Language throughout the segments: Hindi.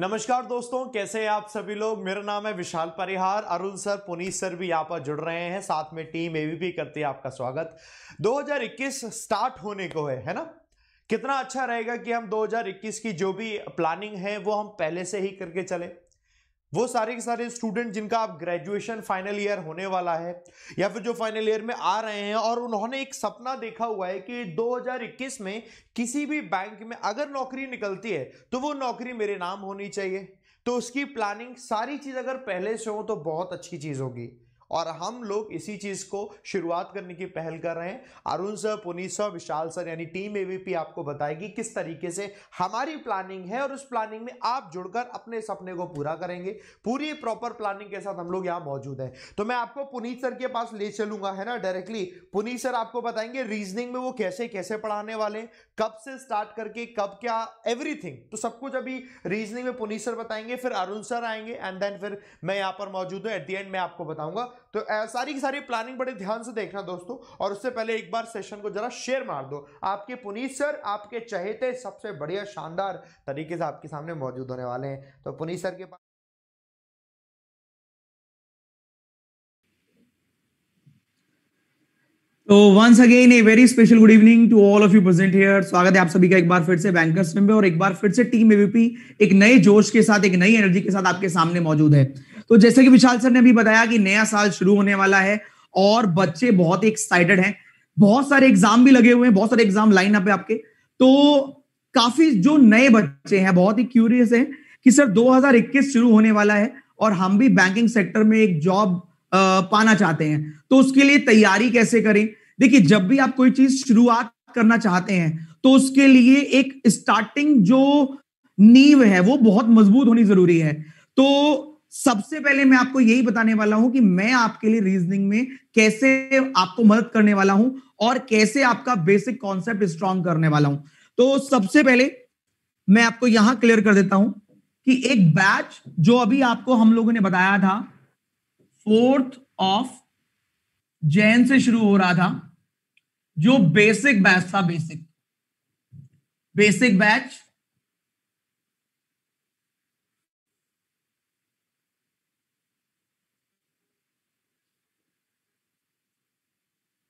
नमस्कार दोस्तों कैसे हैं आप सभी लोग मेरा नाम है विशाल परिहार अरुण सर पुनीत सर भी यहाँ पर जुड़ रहे हैं साथ में टीम एवीपी करती है आपका स्वागत 2021 स्टार्ट होने को है है ना कितना अच्छा रहेगा कि हम 2021 की जो भी प्लानिंग है वो हम पहले से ही करके चले वो सारे के सारे स्टूडेंट जिनका आप ग्रेजुएशन फाइनल ईयर होने वाला है या फिर जो फाइनल ईयर में आ रहे हैं और उन्होंने एक सपना देखा हुआ है कि 2021 में किसी भी बैंक में अगर नौकरी निकलती है तो वो नौकरी मेरे नाम होनी चाहिए तो उसकी प्लानिंग सारी चीज़ अगर पहले से हो तो बहुत अच्छी चीज़ होगी और हम लोग इसी चीज़ को शुरुआत करने की पहल कर रहे हैं Arun sir Puneet sir Vishal sir यानी टीम एवीपी आपको बताएगी किस तरीके से हमारी प्लानिंग है और उस प्लानिंग में आप जुड़कर अपने सपने को पूरा करेंगे पूरी प्रॉपर प्लानिंग के साथ हम लोग यहाँ मौजूद है तो मैं आपको पुनीत सर के पास ले चलूंगा है ना डायरेक्टली पुनीत सर आपको बताएंगे रीजनिंग में वो कैसे कैसे पढ़ाने वाले कब से स्टार्ट करके कब क्या एवरीथिंग तो सब कुछ अभी रीजनिंग में पुनीत सर बताएंगे फिर अरुण सर आएंगे एंड देन फिर मैं यहाँ पर मौजूद हूँ एट दी एंड मैं आपको बताऊंगा तो सारी की सारी प्लानिंग बड़े ध्यान से देखना दोस्तों और उससे पहले एक बार सेशन को जरा शेयर मार दो आपके पुनीत सर आपके चहेते सबसे बढ़िया शानदार तरीके से आपके सामने मौजूद होने वाले हैं तो पुनीत सर के पास तो once again a very special good evening to all of you present here स्वागत है आप सभी का एक बार फिर से बैंकर्स में और एक बार फिर से टीम एवीपी एक नए जोश के साथ एक नई एनर्जी के साथ आपके सामने मौजूद है तो जैसे कि विशाल सर ने भी बताया कि नया साल शुरू होने वाला है और बच्चे बहुत ही एक्साइटेड हैं बहुत सारे एग्जाम भी लगे हुए हैं बहुत सारे एग्जाम लाइन अप है आपके तो काफी जो नए बच्चे हैं बहुत ही क्यूरियस हैं कि सर 2021 शुरू होने वाला है और हम भी बैंकिंग सेक्टर में एक जॉब पाना चाहते हैं तो उसके लिए तैयारी कैसे करें देखिए जब भी आप कोई चीज शुरुआत करना चाहते हैं तो उसके लिए एक स्टार्टिंग जो नींव है वो बहुत मजबूत होनी जरूरी है तो सबसे पहले मैं आपको यही बताने वाला हूं कि मैं आपके लिए रीजनिंग में कैसे आपको मदद करने वाला हूं और कैसे आपका बेसिक कॉन्सेप्ट स्ट्रॉन्ग करने वाला हूं तो सबसे पहले मैं आपको यहां क्लियर कर देता हूं कि एक बैच जो अभी आपको हम लोगों ने बताया था फोर्थ ऑफ जैन से शुरू हो रहा था जो बेसिक बैच था बेसिक बेसिक बैच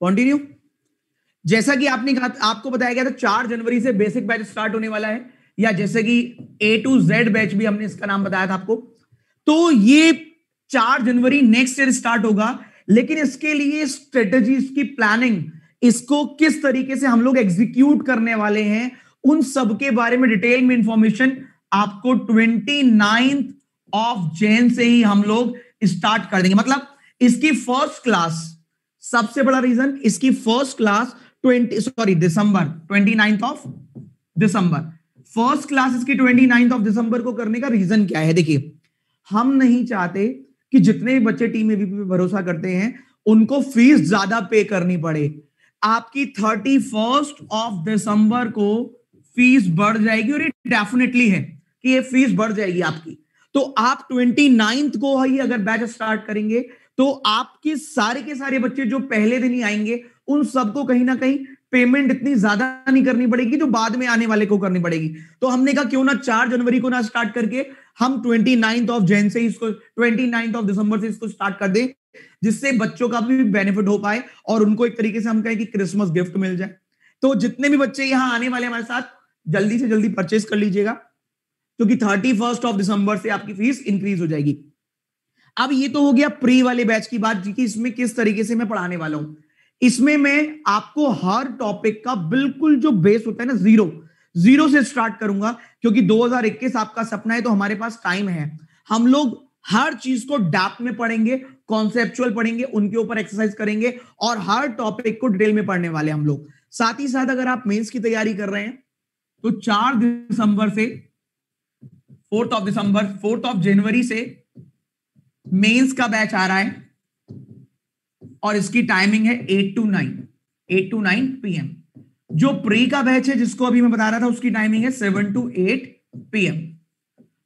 कंटिन्यू जैसा कि आपने कहा आपको बताया गया था चार जनवरी से बेसिक बैच स्टार्ट होने वाला है या जैसे कि ए टू जेड बैच भी हमने इसका नाम बताया था आपको तो ये चार जनवरी नेक्स्ट ईयर स्टार्ट होगा लेकिन इसके लिए स्ट्रेटेजी की प्लानिंग इसको किस तरीके से हम लोग एग्जीक्यूट करने वाले हैं उन सब के बारे में डिटेल में इंफॉर्मेशन आपको ट्वेंटी ऑफ जैन से ही हम लोग स्टार्ट कर देंगे मतलब इसकी फर्स्ट क्लास सबसे बड़ा रीजन इसकी first class twenty sorry December twenty ninth of December first class इसकी ट्वेंटी नाइन्थ ऑफ दिसंबर को करने का रीजन क्या है देखिए हम नहीं चाहते कि जितने भी बच्चे टीम एबीपी पे भरोसा करते हैं उनको फीस ज्यादा पे करनी पड़े आपकी थर्टी फर्स्ट ऑफ दिसंबर को फीस बढ़ जाएगी और ये डेफिनेटली है कि ये फीस बढ़ जाएगी आपकी तो आप ट्वेंटी नाइन्थ को ही अगर बैच स्टार्ट करेंगे तो आपके सारे के सारे बच्चे जो पहले दिन ही आएंगे उन सबको कहीं ना कहीं पेमेंट इतनी ज्यादा नहीं करनी पड़ेगी जो बाद में आने वाले को करनी पड़ेगी तो हमने कहा क्यों ना चार जनवरी को ना स्टार्ट करके हम ट्वेंटी नाइन्थ ऑफ जैन से इसको ट्वेंटी नाइन्थ ऑफ दिसंबर से इसको स्टार्ट कर दें जिससे बच्चों का भी बेनिफिट हो पाए और उनको एक तरीके से हम कहें कि क्रिसमस गिफ्ट मिल जाए तो जितने भी बच्चे यहां आने वाले हमारे साथ जल्दी से जल्दी परचेज कर लीजिएगा क्योंकि थर्टी फर्स्ट ऑफ दिसंबर से आपकी फीस इंक्रीज हो जाएगी अब ये तो हो गया प्री वाले बैच की बात कि इसमें किस तरीके से मैं पढ़ाने वाला हूं इसमें मैं आपको हर टॉपिक का बिल्कुल जो बेस होता है ना जीरो जीरो से स्टार्ट करूंगा क्योंकि 2021 आपका सपना है तो हमारे पास टाइम है हम लोग हर चीज को डैप में पढ़ेंगे कॉन्सेप्चुअल पढ़ेंगे उनके ऊपर एक्सरसाइज करेंगे और हर टॉपिक को डिटेल में पढ़ने वाले हम लोग साथ ही साथ अगर आप मेंस की तैयारी कर रहे हैं तो चार दिसंबर से fourth of December fourth of January से मेंस का बैच आ रहा है और इसकी टाइमिंग है eight to nine eight to nine PM जो प्री का बैच है जिसको अभी मैं बता रहा था उसकी टाइमिंग है सेवन टू एट पीएम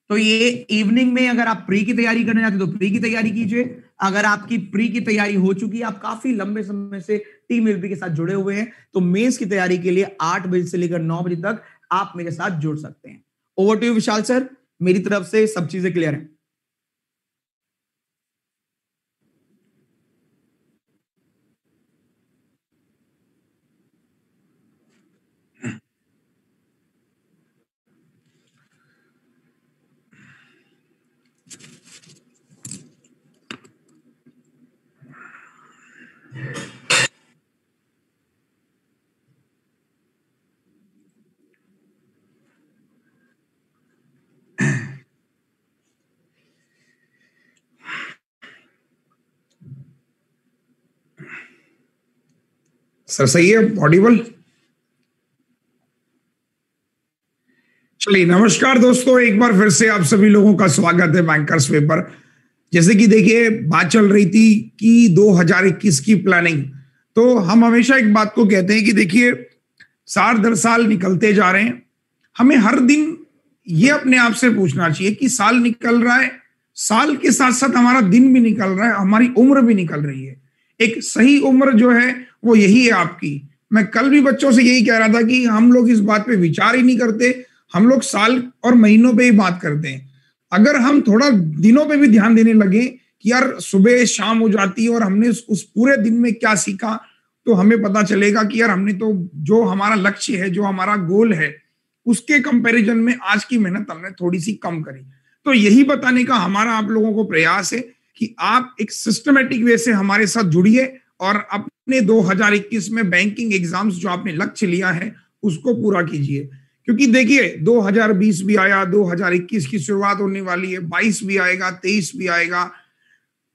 तो ये इवनिंग में अगर आप प्री की तैयारी करने जाते हो तो प्री की तैयारी कीजिए अगर आपकी प्री की तैयारी हो चुकी है आप काफी लंबे समय से टीम एलपी के साथ जुड़े हुए हैं तो मेंस की तैयारी के लिए आठ बजे से लेकर नौ बजे तक आप मेरे साथ जुड़ सकते हैं over to you Vishal sir मेरी तरफ से सब चीजें क्लियर है सर सही है ऑडिबल चलिए नमस्कार दोस्तों एक बार फिर से आप सभी लोगों का स्वागत है बैंकर्स वे पर जैसे कि देखिए बात चल रही थी कि 2021 की प्लानिंग तो हम हमेशा एक बात को कहते हैं कि देखिए साल दर साल निकलते जा रहे हैं हमें हर दिन ये अपने आप से पूछना चाहिए कि साल निकल रहा है साल के साथ साथ हमारा दिन भी निकल रहा है हमारी उम्र भी निकल रही है एक सही उम्र जो है वो यही है आपकी मैं कल भी बच्चों से यही कह रहा था कि हम लोग इस बात पे विचार ही नहीं करते हम लोग साल और महीनों पे ही बात करते हैं अगर हम थोड़ा दिनों पे भी ध्यान देने लगे कि यार सुबह शाम हो जाती है और हमने उस पूरे दिन में क्या सीखा तो हमें पता चलेगा कि यार हमने तो जो हमारा लक्ष्य है जो हमारा गोल है उसके कंपैरिजन में आज की मेहनत हमने थोड़ी सी कम करी तो यही बताने का हमारा आप लोगों को प्रयास है कि आप एक सिस्टमेटिक वे से हमारे साथ जुड़िए और अपने 2021 में बैंकिंग एग्जाम्स जो आपने लक्ष्य लिया है उसको पूरा कीजिए क्योंकि देखिए 2020 भी आया 2021 की शुरुआत होने वाली है 22 भी आएगा 23 भी आएगा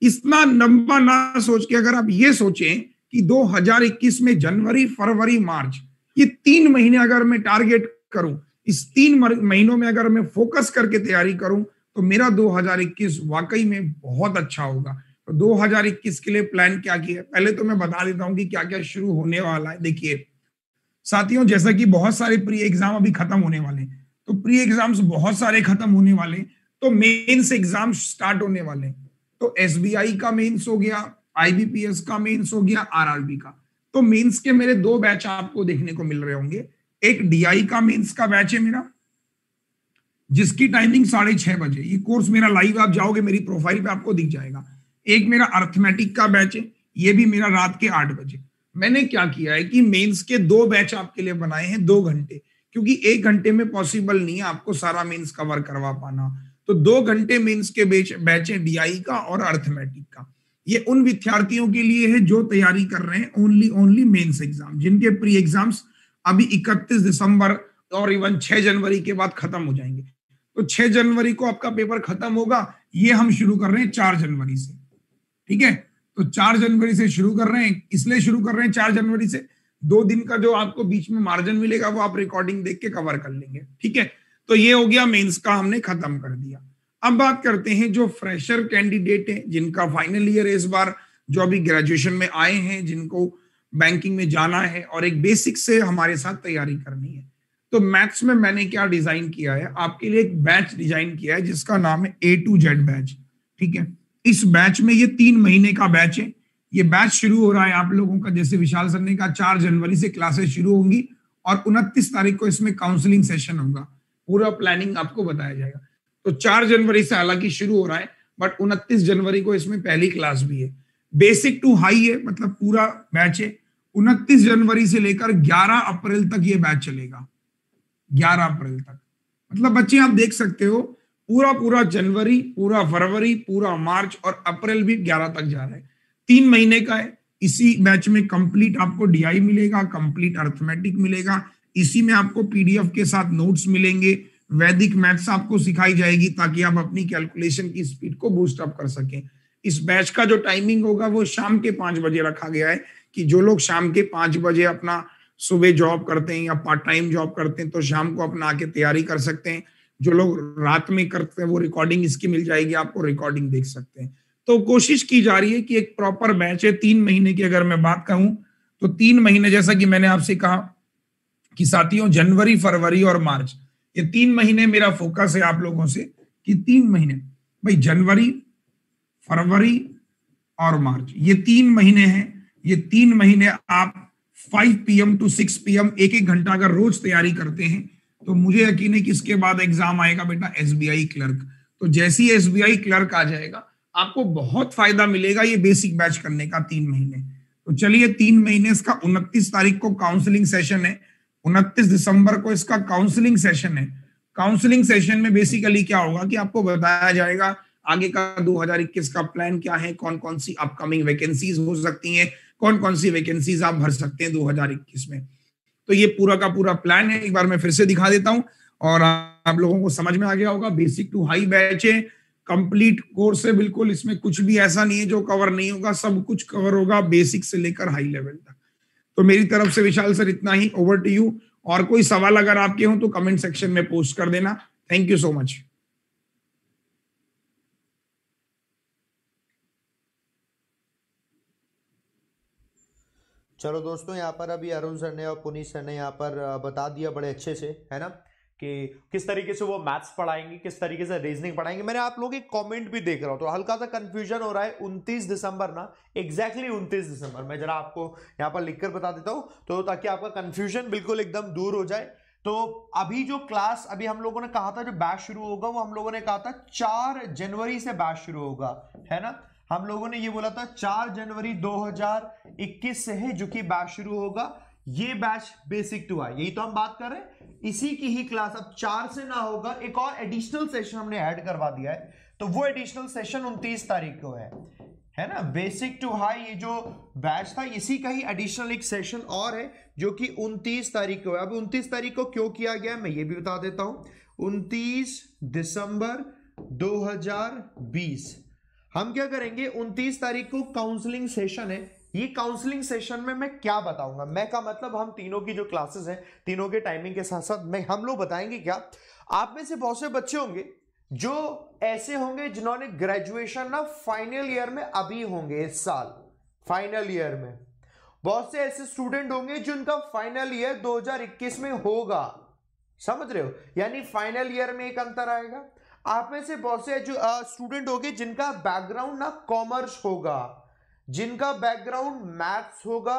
इतना लंबा ना सोच के अगर आप ये सोचें कि 2021 में जनवरी फरवरी मार्च ये तीन महीने अगर मैं टारगेट करूं इस तीन महीनों में अगर मैं फोकस करके तैयारी करूं तो मेरा 2021 वाकई में बहुत अच्छा होगा तो 2021 के लिए प्लान क्या किया पहले तो मैं बता देता हूँ कि क्या क्या शुरू होने वाला है देखिए साथियों जैसा कि बहुत सारे प्री एग्जाम अभी खत्म होने वाले हैं तो प्री एग्जाम्स बहुत सारे खत्म होने वाले तो मेन्स एग्जाम स्टार्ट होने वाले तो एस का मेन्स हो गया आईबीपीएस का मेन्स हो गया आर का तो मेन्स के मेरे दो बैच आपको देखने को मिल रहे होंगे एक डीआई का मेंस का बैच है मेरा जिसकी टाइमिंग साढ़े छह बजे ये कोर्स मेरा लाइव आप जाओगे मेरी प्रोफाइल पे आपको दिख जाएगा एक मेरा अर्थमेटिक का बैच है ये भी मेरा रात के आठ बजे मैंने क्या किया है कि मेंस के दो बैच आपके लिए बनाए हैं दो घंटे क्योंकि एक घंटे में पॉसिबल नहीं है आपको सारा मेंस कवर करवा पाना तो दो घंटे मेंस के बैच बैच है डीआई का और अर्थमेटिक का ये उन विद्यार्थियों के लिए है जो तैयारी कर रहे हैं ओनली ओनली मेंस एग्जाम जिनके प्री एग्जाम्स अभी इकतीस दिसंबर और इवन छह जनवरी के बाद खत्म हो जाएंगे तो छह जनवरी को आपका पेपर खत्म होगा ये हम शुरू कर रहे हैं चार जनवरी से ठीक है तो चार जनवरी से शुरू कर रहे हैं इसलिए शुरू कर रहे हैं चार जनवरी से दो दिन का जो आपको बीच में मार्जिन मिलेगा वो आप रिकॉर्डिंग देख के कवर कर लेंगे ठीक है तो ये हो गया मेंस का हमने खत्म कर दिया अब बात करते हैं जो फ्रेशर कैंडिडेट है जिनका फाइनल ईयर इस बार जो अभी ग्रेजुएशन में आए हैं जिनको बैंकिंग में जाना है और एक बेसिक से हमारे साथ तैयारी करनी है तो मैथ्स में मैंने क्या डिजाइन किया है आपके लिए एक बैच डिजाइन किया है जिसका नाम है ए टू जेड बैच ठीक है इस बैच में ये तीन महीने का बैच है ये बैच शुरू हो रहा है आप लोगों का जैसे विशाल सर ने कहा चार जनवरी से क्लासेस शुरू होंगी और उनतीस तारीख को इसमें काउंसलिंग सेशन होगा पूरा प्लानिंग आपको बताया जाएगा तो चार जनवरी से हालांकि शुरू हो रहा है बट उनतीस जनवरी को इसमें पहली क्लास भी है बेसिक टू हाई है मतलब पूरा बैच है उनतीस जनवरी से लेकर ग्यारह अप्रैल तक ये बैच चलेगा ग्यारह अप्रैल तक मतलब बच्चे आप देख सकते हो पूरा पूरा जनवरी पूरा फरवरी पूरा मार्च और अप्रैल भी ग्यारह तक जा रहा है तीन महीने का है इसी बैच में कंप्लीट आपको डीआई मिलेगा कंप्लीट अर्थमेटिक मिलेगा इसी में आपको पीडीएफ के साथ नोट्स मिलेंगे वैदिक मैथ्स आपको सिखाई जाएगी ताकि आप अपनी कैलकुलेशन की स्पीड को बूस्ट अप कर सकें इस बैच का जो टाइमिंग होगा वो शाम के पांच बजे रखा गया है कि जो लोग शाम के पांच बजे अपना सुबह जॉब करते हैं या पार्ट टाइम जॉब करते हैं तो शाम को अपना आके तैयारी कर सकते हैं जो लोग रात में करते हैं वो रिकॉर्डिंग इसकी मिल जाएगी आपको रिकॉर्डिंग देख सकते हैं तो कोशिश की जा रही है कि एक प्रॉपर बैच है तीन महीने की अगर मैं बात कहूं तो तीन महीने जैसा कि मैंने आपसे कहा कि साथियों जनवरी फरवरी और मार्च ये तीन महीने मेरा फोकस है आप लोगों से कि तीन महीने भाई जनवरी फरवरी और मार्च ये तीन महीने हैं ये तीन महीने आप 5 पीएम टू 6 पीएम एक एक घंटा का रोज तैयारी करते हैं तो मुझे यकीन है कि इसके बाद एग्जाम आएगा बेटा एस क्लर्क तो जैसे ही एस क्लर्क आ जाएगा आपको बहुत फायदा मिलेगा ये बेसिक बैच करने का तीन महीने तो चलिए तीन महीने इसका उनतीस तारीख को काउंसलिंग सेशन है उनतीस दिसंबर को इसका काउंसलिंग सेशन है काउंसलिंग सेशन में बेसिकली क्या होगा कि आपको बताया जाएगा आगे का 2021 का प्लान क्या है कौन कौन सी अपकमिंग वैकेंसीज हो सकती हैं कौन कौन सी वैकेंसीज आप भर सकते हैं 2021 में तो ये पूरा का पूरा प्लान है एक बार मैं फिर से दिखा देता हूँ और आप लोगों को समझ में आ गया होगा बेसिक टू हाई बैच है कंप्लीट कोर्स है बिल्कुल इसमें कुछ भी ऐसा नहीं है जो कवर नहीं होगा सब कुछ कवर होगा बेसिक से लेकर हाई लेवल तक तो मेरी तरफ से विशाल सर इतना ही ओवर टू यू और कोई सवाल अगर आपके हो तो कमेंट सेक्शन में पोस्ट कर देना थैंक यू सो मच चलो दोस्तों यहाँ पर अभी अरुण सर ने और पुनीत सर ने यहाँ पर बता दिया बड़े अच्छे से है ना कि किस तरीके से वो मैथ्स पढ़ाएंगे किस तरीके से रीजनिंग पढ़ाएंगे मैंने आप लोग एक कमेंट भी देख रहा हूँ तो हल्का सा कंफ्यूजन हो रहा है उनतीस दिसंबर ना एग्जैक्टली exactly दिसंबर मैं जरा आपको यहाँ पर लिखकर बता देता हूँ तो ताकि आपका कन्फ्यूजन बिल्कुल एकदम दूर हो जाए तो अभी जो क्लास अभी हम लोगों ने कहा था जो बैच शुरू होगा वो हम लोगों ने कहा था चार जनवरी से बैच शुरू होगा है ना हम लोगों ने ये बोला था चार जनवरी 2021 से है जो कि बैच शुरू होगा ये बैच बेसिक टू आई यही तो हम बात कर रहे हैं इसी की ही क्लास अब चार से ना होगा एक और एडिशनल सेशन हमने ऐड करवा दिया है तो वो एडिशनल सेशन उनतीस तारीख को है है ना बेसिक टू हाई ये जो बैच था इसी का ही एडिशनल एक सेशन और है जो कि 29 तारीख को है अब 29 तारीख को क्यों किया गया मैं ये भी बता देता हूं 29 दिसंबर 2020 हम क्या करेंगे 29 तारीख को काउंसलिंग सेशन है ये काउंसलिंग सेशन में मैं क्या बताऊंगा मैं का मतलब हम तीनों की जो क्लासेस हैं तीनों के टाइमिंग के साथ साथ मैं हम लोग बताएंगे क्या आप में से बहुत से बच्चे होंगे जो ऐसे होंगे जिन्होंने ग्रेजुएशन ना फाइनल ईयर में अभी होंगे इस साल फाइनल ईयर में बहुत से ऐसे स्टूडेंट होंगे जिनका फाइनल ईयर 2021 में होगा समझ रहे हो यानी फाइनल ईयर में एक अंतर आएगा आप में से बहुत से जो स्टूडेंट होंगे जिनका बैकग्राउंड ना कॉमर्स होगा जिनका बैकग्राउंड मैथ्स होगा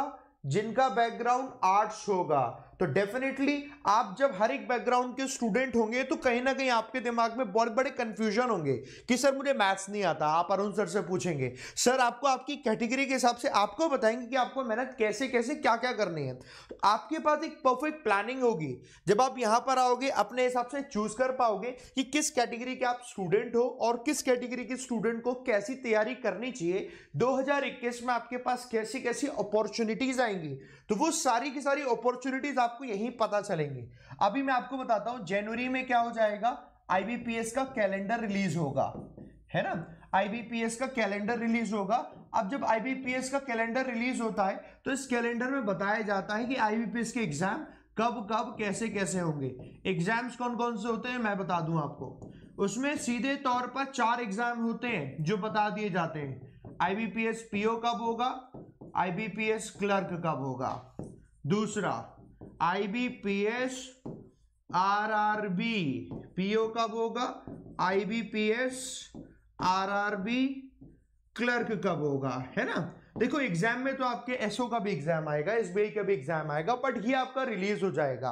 जिनका बैकग्राउंड आर्ट्स होगा तो डेफिनेटली आप जब हर एक बैकग्राउंड के स्टूडेंट होंगे तो कहीं ना कहीं आपके दिमाग में बहुत बड़े कंफ्यूजन होंगे कि सर मुझे मैथ्स नहीं आता आप अरुण सर से पूछेंगे सर आपको आपकी कैटेगरी के हिसाब से आपको बताएंगे कि आपको मेहनत कैसे कैसे क्या क्या करनी है तो आपके पास एक परफेक्ट प्लानिंग होगी जब आप यहां पर आओगे अपने हिसाब से चूज कर पाओगे कि किस कैटेगरी के आप स्टूडेंट हो और किस कैटेगरी के स्टूडेंट को कैसी तैयारी करनी चाहिए दो में आपके पास कैसी कैसी अपॉर्चुनिटीज आएंगी तो वो सारी की सारी अपॉर्चुनिटीज आप आपको यही पता चलेंगे अभी मैं आपको बताता हूं जनवरी में क्या हो जाएगा आईबीपीएस का कैलेंडर रिलीज होगा है ना आईबीपीएस का कैलेंडर रिलीज होगा अब जब आईबीपीएस का कैलेंडर रिलीज होता है तो इस कैलेंडर में बताया जाता है कि आईबीपीएस के एग्जाम कब कब कैसे कैसे होंगे एग्जाम्स कौन कौन से होते हैं मैं बता दूं आपको उसमें सीधे तौर पर चार एग्जाम होते हैं जो बता दिए जाते हैं आईबीपीएस पीओ कब होगा आईबीपीएस क्लर्क कब होगा दूसरा I B P S R R B PO कब होगा I B P S R R B clerk कब होगा है ना देखो एग्जाम में तो आपके एसओ का भी एग्जाम आएगा एसबीआई का भी एग्जाम आएगा बट ये आपका रिलीज हो जाएगा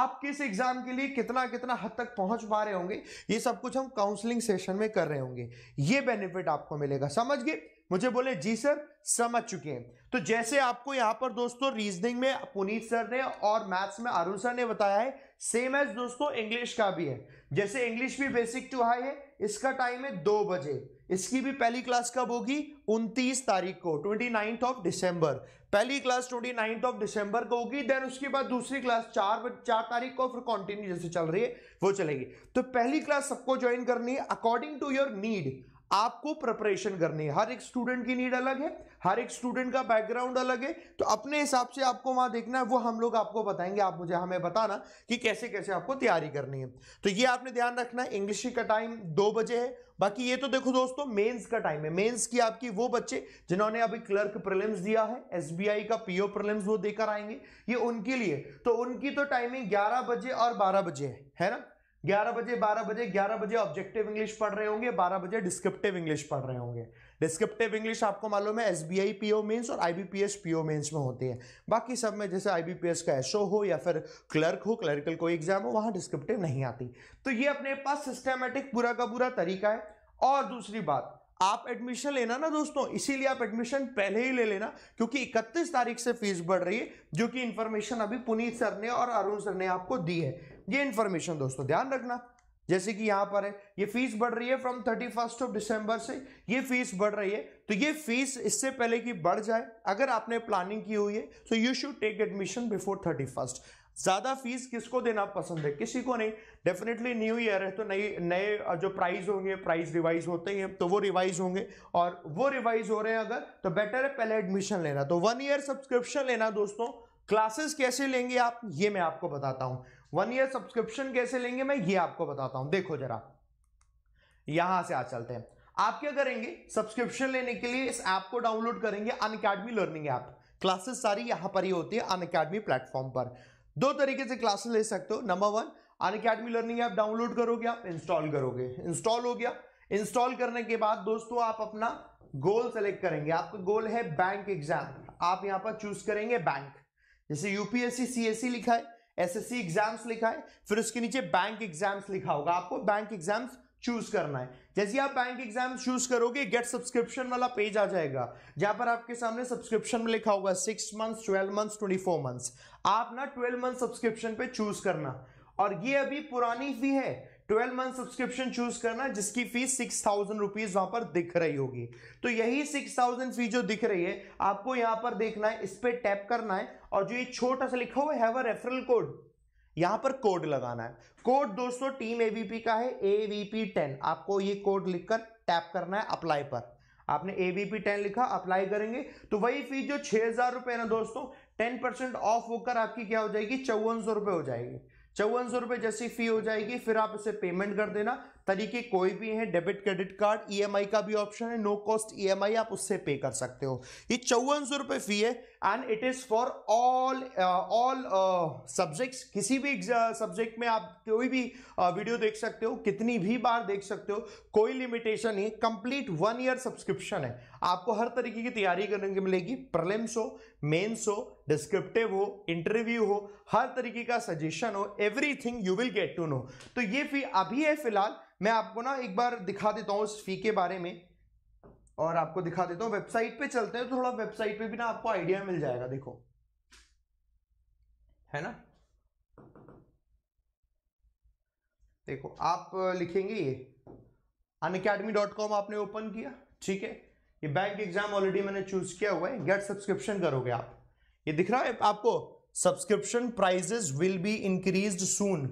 आप किस एग्जाम के लिए कितना कितना हद तक पहुंच पा रहे होंगे ये सब कुछ हम काउंसलिंग सेशन में कर रहे होंगे ये बेनिफिट आपको मिलेगा समझ गए मुझे बोले जी सर समझ चुके हैं तो जैसे आपको यहां पर दोस्तों रीजनिंग में पुनीत सर ने और मैथ्स में अरुण सर ने बताया है सेम एज दोस्तों इंग्लिश का भी है जैसे इंग्लिश भी बेसिक टू हाई है इसका टाइम है दो बजे इसकी भी पहली क्लास कब होगी 29 तारीख को 29th ऑफ दिसंबर पहली क्लास 29th ऑफ दिसंबर को होगी देन उसके बाद दूसरी क्लास चार चार तारीख को फिर कॉन्टिन्यू जैसे चल रही है वो चलेगी तो पहली क्लास सबको ज्वाइन करनी है अकॉर्डिंग टू योर नीड आपको प्रिपरेशन करनी है हर एक स्टूडेंट की नीड अलग है हर एक स्टूडेंट का बैकग्राउंड अलग है तो अपने हिसाब से आपको वहां देखना है वो हम लोग आपको बताएंगे आप मुझे हमें बताना कि कैसे कैसे आपको तैयारी करनी है तो ये आपने ध्यान रखना है इंग्लिश का टाइम दो बजे है बाकी ये तो देखो दोस्तों मेंस का टाइम है मेंस की आपकी वो बच्चे जिन्होंने अभी क्लर्क प्रिलिम्स दिया है एसबीआई का पीओ प्रिलिम्स वो देकर आएंगे ये उनके लिए तो उनकी तो टाइमिंग ग्यारह बजे और बारह बजे है है ना 11 बजे 12 बजे 11 बजे ऑब्जेक्टिव इंग्लिश पढ़ रहे होंगे 12 बजे डिस्क्रिप्टिव इंग्लिश पढ़ रहे होंगे डिस्क्रिप्टिव इंग्लिश आपको मालूम है S B I P O mains और I B P S P O mains में होती है बाकी सब में जैसे आई बी पी एस का एस ओ हो या फिर क्लर्क हो क्लर्कल कोई एग्जाम हो वहाँ डिस्क्रिप्टिव नहीं आती तो ये अपने पास सिस्टमेटिक पूरा का पूरा तरीका है और दूसरी बात आप एडमिशन लेना ना दोस्तों इसीलिए आप एडमिशन पहले ही ले लेना क्योंकि 31 तारीख से फीस बढ़ रही है जो कि इन्फॉर्मेशन अभी पुनीत सर ने और अरुण सर ने आपको दी है ये इंफॉर्मेशन दोस्तों ध्यान रखना जैसे कि यहां पर है ये फीस बढ़ रही है from thirty first of December से ये फीस बढ़ रही है तो ये फीस इससे पहले कि बढ़ जाए अगर आपने प्लानिंग की हुई है तो you should take admission before thirty first ज्यादा फीस किसको देना पसंद है किसी को नहीं डेफिनेटली न्यू ईयर है तो नई नए जो प्राइस होंगे प्राइस रिवाइज होते हैं तो वो रिवाइज होंगे और वो रिवाइज हो रहे हैं अगर तो बेटर है पहले एडमिशन लेना तो वन ईयर सब्सक्रिप्शन लेना दोस्तों क्लासेस कैसे लेंगे आप ये मैं आपको बताता हूं वन ईयर सब्सक्रिप्शन कैसे लेंगे मैं ये आपको बताता हूं देखो जरा यहां से आ चलते हैं आप क्या करेंगे सब्सक्रिप्शन लेने के लिए इस ऐप को डाउनलोड करेंगे Unacademy learning app classes सारी यहां पर ही होती है अन अकेडमी प्लेटफॉर्म पर दो तरीके से क्लासेस ले सकते हो number one Unacademy learning app download करोगे आप इंस्टॉल करोगे इंस्टॉल हो गया इंस्टॉल करने के बाद दोस्तों आप अपना गोल सेलेक्ट करेंगे आपका गोल है बैंक एग्जाम आप यहां पर चूज करेंगे बैंक जैसे यूपीएससी सीएससी लिखा है एसएससी एग्जाम्स लिखा है फिर उसके नीचे बैंक एग्जाम्स लिखा होगा आपको बैंक एग्जाम्स चूज करना है जैसे आप बैंक एग्जाम चूज करोगे गेट सब्सक्रिप्शन वाला पेज आ जाएगा जहां पर आपके सामने सब्सक्रिप्शन में लिखा होगा six months twelve months twenty four months आप ना ट्वेल्व मंथ सब्सक्रिप्शन पे चूज करना और ये अभी पुरानी भी है 12 मंथ सब्सक्रिप्शन चूज करना जिसकी फीस सिक्स थाउजेंड रुपीज वहां पर दिख रही होगी तो यही सिक्स थाउजेंड फीस जो दिख रही है आपको यहां पर देखना है इस पर टैप करना है और जो ये छोटा सा लिखा हुआ है रेफरल कोड यहां पर कोड लगाना है कोड दोस्तों टीम एवीपी का है एवीपी टेन आपको ये कोड लिखकर टैप करना है अप्लाई पर आपने एवीपी टेन लिखा अप्लाई करेंगे तो वही फीस जो छह हजार रुपए ना दोस्तों टेन परसेंट ऑफ होकर आपकी क्या हो जाएगी चौवन सौ रुपए हो जाएगी चौवन सौ रुपए जैसी फी हो जाएगी फिर आप इसे पेमेंट कर देना तरीके कोई भी हैं debit credit card EMI e का भी ऑप्शन है नो कॉस्ट ईएमआई आप उससे पे कर सकते हो ये चौवन सौ रुपये फी है and it is for all all subjects किसी भी सब्जेक्ट uh, में आप कोई भी वीडियो uh, देख सकते हो कितनी भी बार देख सकते हो कोई लिमिटेशन नहीं कंप्लीट वन ईयर सब्सक्रिप्शन है आपको हर तरीके की तैयारी करने की मिलेगी प्रलिम्स हो मेन्स हो डिस्क्रिप्टिव हो इंटरव्यू हो हर तरीके का सजेशन हो everything you will get to know तो ये फी अभी है फिलहाल मैं आपको ना एक बार दिखा देता हूँ उस फी के बारे में और आपको दिखा देता हूँ वेबसाइट पे चलते हैं तो थोड़ा वेबसाइट पे भी ना आपको आइडिया मिल जाएगा देखो है ना देखो आप लिखेंगे ये अन अकेडमी डॉट कॉम आपने ओपन किया ठीक है ये बैंक एग्जाम ऑलरेडी मैंने चूज किया हुआ है गेट सब्सक्रिप्शन करोगे आप ये दिख रहा है आपको subscription prices will be increase soon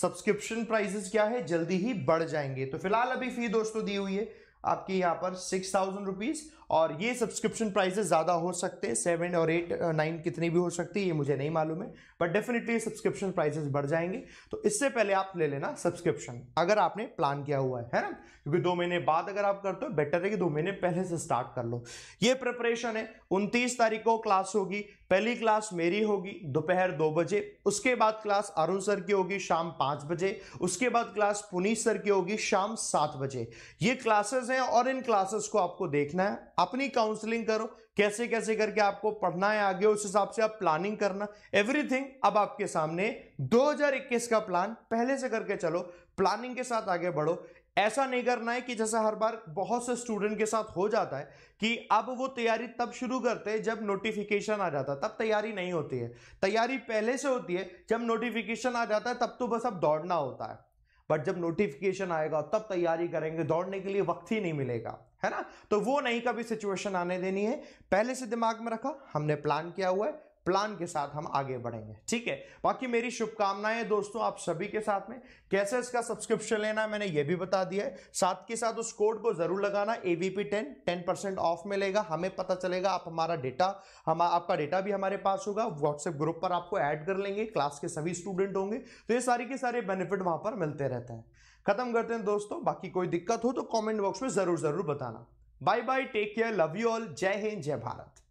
subscription prices क्या है जल्दी ही बढ़ जाएंगे तो फिलहाल अभी फी दोस्तों दी हुई है आपकी यहाँ पर सिक्स थाउजेंड रुपीज और ये सब्सक्रिप्शन प्राइसेस ज़्यादा हो सकते हैं सेवन और एट नाइन कितनी भी हो सकती है ये मुझे नहीं मालूम है बट डेफिनेटली सब्सक्रिप्शन प्राइसेस बढ़ जाएंगे तो इससे पहले आप ले लेना सब्सक्रिप्शन अगर आपने प्लान किया हुआ है है ना क्योंकि दो महीने बाद अगर आप करते हो बेटर है कि दो महीने पहले से स्टार्ट कर लो ये प्रिपरेशन है उनतीस तारीख को क्लास होगी पहली क्लास मेरी होगी दोपहर दो बजे उसके बाद क्लास अरुण सर की होगी शाम पाँच बजे उसके बाद क्लास पुनीत सर की होगी शाम सात बजे ये क्लासेस हैं और इन क्लासेस को आपको देखना है अपनी काउंसलिंग करो कैसे कैसे करके आपको पढ़ना है आगे उस हिसाब से आप प्लानिंग करना एवरीथिंग अब आपके सामने 2021 का प्लान पहले से करके चलो प्लानिंग के साथ आगे बढ़ो ऐसा नहीं करना है कि जैसा हर बार बहुत से स्टूडेंट के साथ हो जाता है कि अब वो तैयारी तब शुरू करते हैं जब नोटिफिकेशन आ जाता है तब तैयारी नहीं होती है तैयारी पहले से होती है जब नोटिफिकेशन आ जाता है तब तो बस अब दौड़ना होता है बट जब नोटिफिकेशन आएगा तब तैयारी करेंगे दौड़ने के लिए वक्त ही नहीं मिलेगा है ना तो वो नहीं कभी सिचुएशन आने देनी है पहले से दिमाग में रखा हमने प्लान किया हुआ है प्लान के साथ हम आगे बढ़ेंगे ठीक है बाकी मेरी शुभकामनाएं दोस्तों आप सभी के साथ में कैसे इसका सब्सक्रिप्शन लेना है मैंने यह भी बता दिया है साथ के साथ उस कोड को जरूर लगाना AVP ten ten percent off मिलेगा हमें पता चलेगा आप हमारा डेटा हम आपका डेटा भी हमारे पास होगा व्हाट्सएप ग्रुप पर आपको ऐड कर लेंगे क्लास के सभी स्टूडेंट होंगे तो ये सारी के सारे बेनिफिट वहां पर मिलते रहते हैं खत्म करते हैं दोस्तों बाकी कोई दिक्कत हो तो कॉमेंट बॉक्स में जरूर जरूर बताना bye bye take care love you all जय हिंद जय भारत